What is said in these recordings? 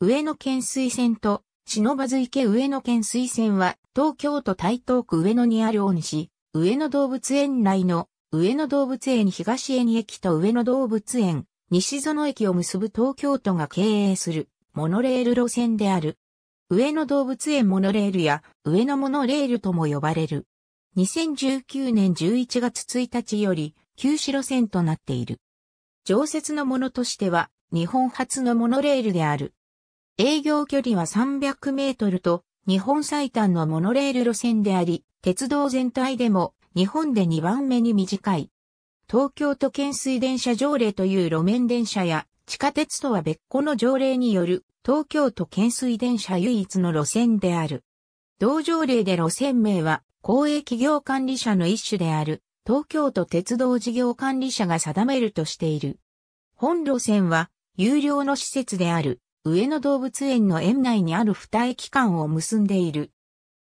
上野県水線と、忍ばず池上野県水線は、東京都台東区上野にある恩西、上野動物園内の、上野動物園東江に駅と上野動物園、西園駅を結ぶ東京都が経営する、モノレール路線である。上野動物園モノレールや、上野モノレールとも呼ばれる。2019年11月1日より、休止路線となっている。常設のものとしては、日本初のモノレールである。営業距離は300メートルと、日本最短のモノレール路線であり、鉄道全体でも日本で2番目に短い。東京都県水電車条例という路面電車や地下鉄とは別個の条例による東京都県水電車唯一の路線である。同条例で路線名は公営企業管理者の一種である東京都鉄道事業管理者が定めるとしている。本路線は有料の施設である上野動物園の園内にある二駅間を結んでいる。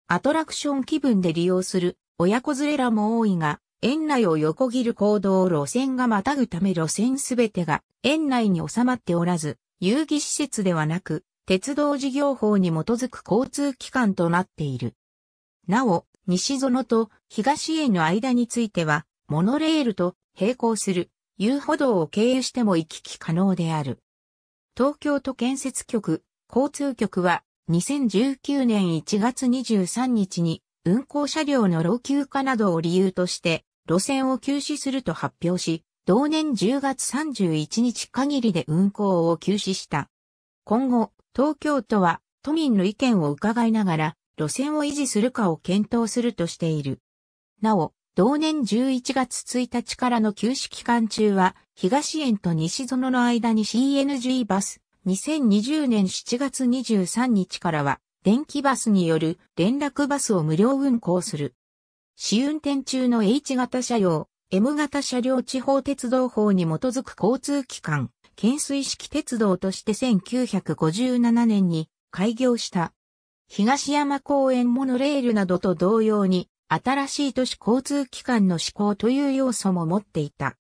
アトラクション気分で利用する親子連れらも多いが、園内を横切る行動路線がまたぐため路線すべてが園内に収まっておらず、遊戯施設ではなく、鉄道事業法に基づく交通機関となっている。なお、西園と東への間については、モノレールと並行する遊歩道を経由しても行き来可能である。東京都建設局、交通局は、2019年1月23日に、運行車両の老朽化などを理由として、路線を休止すると発表し、同年10月31日限りで運行を休止した。今後、東京都は、都民の意見を伺いながら、路線を維持するかを検討するとしている。なお、同年11月1日からの休止期間中は、東園と西園の間に CNG バス、2020年7月23日からは、電気バスによる連絡バスを無料運行する。試運転中の H 型車両、M 型車両地方鉄道法に基づく交通機関、懸垂式鉄道として1957年に開業した。東山公園モノレールなどと同様に、新しい都市交通機関の施行という要素も持っていた。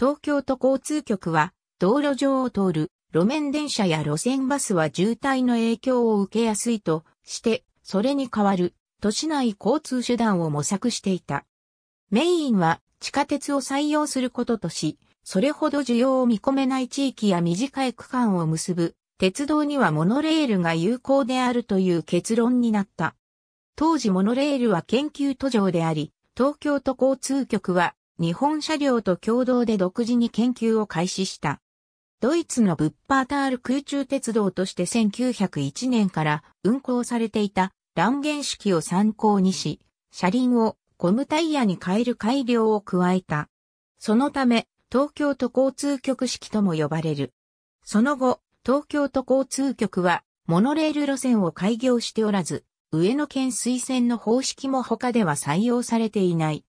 東京都交通局は、道路上を通る路面電車や路線バスは渋滞の影響を受けやすいとして、それに代わる都市内交通手段を模索していた。メインは地下鉄を採用することとし、それほど需要を見込めない地域や短い区間を結ぶ鉄道にはモノレールが有効であるという結論になった。当時モノレールは研究途上であり、東京都交通局は日本車両と共同で独自に研究を開始した。ドイツのブッパータール空中鉄道として1901年から運行されていた断言式を参考にし、車輪をゴムタイヤに変える改良を加えた。そのため、東京都交通局式とも呼ばれる。その後、東京都交通局はモノレール路線を開業しておらず、上野県水線の方式も他では採用されていない。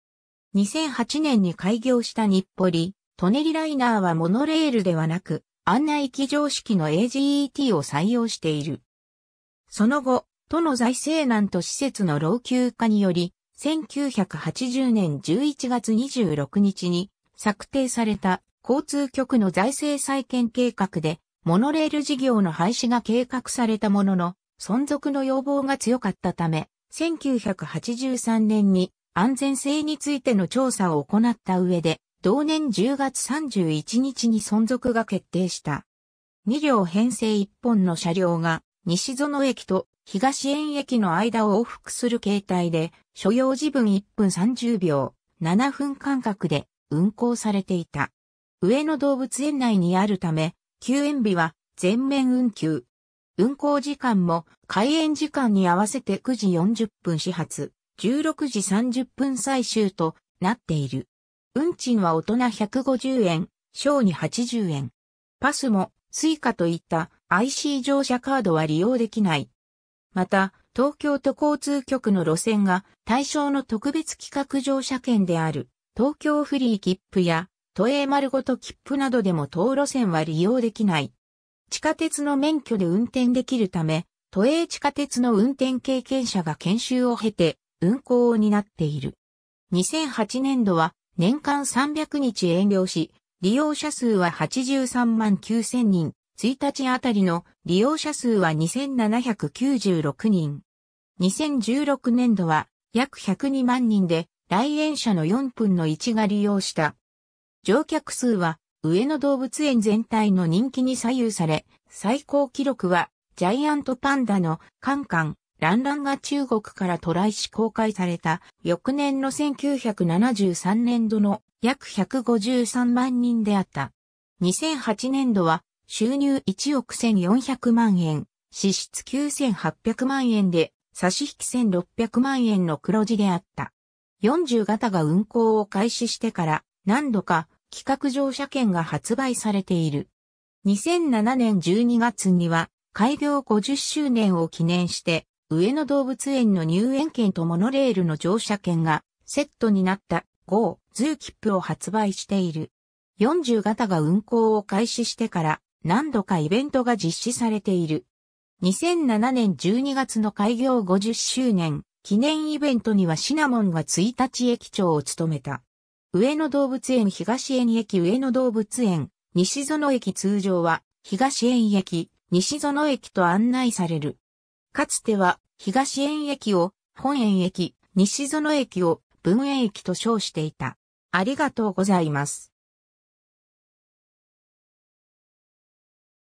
2008年に開業した日暮里、舎人ライナーはモノレールではなく、案内機常識の AGET を採用している。その後、都の財政難と施設の老朽化により、1980年11月26日に策定された交通局の財政再建計画で、モノレール事業の廃止が計画されたものの、存続の要望が強かったため、1983年に安全性についての調査を行った上で、同年10月31日に存続が決定した。2両編成1本の車両が西園駅と東園駅の間を往復する形態で、所要時分1分30秒、7分間隔で運行されていた。上野動物園内にあるため、休園日は全面運休。運行時間も開園時間に合わせて9時40分始発、16時30分最終となっている。運賃は大人150円、小に80円。パスも、スイカといった IC 乗車カードは利用できない。また、東京都交通局の路線が対象の特別企画乗車券である東京フリー切符や都営丸ごと切符などでも当路線は利用できない。地下鉄の免許で運転できるため、都営地下鉄の運転経験者が研修を経て運行を担っている。2008年度は年間300日営業し、利用者数は83万9000人、1日あたりの利用者数は2796人。2016年度は約102万人で来園者の4分の1が利用した。乗客数は上野動物園全体の人気に左右され、最高記録はジャイアントパンダのカンカン、ランランが中国から渡来し公開された翌年の1973年度の約153万人であった。2008年度は収入1億1400万円、支出9800万円で差し引き1600万円の黒字であった。40型が運行を開始してから何度か企画乗車券が発売されている。2007年12月には開業50周年を記念して上野動物園の入園券とモノレールの乗車券がセットになった号ズーップを発売している。40型が運行を開始してから何度かイベントが実施されている。2007年12月の開業50周年記念イベントにはシナモンが1日駅長を務めた。上野動物園東園駅上野動物園西園駅通常は東園駅西園駅と案内される。かつては東園駅を本園駅、西園駅を文園駅と称していた。ありがとうございます。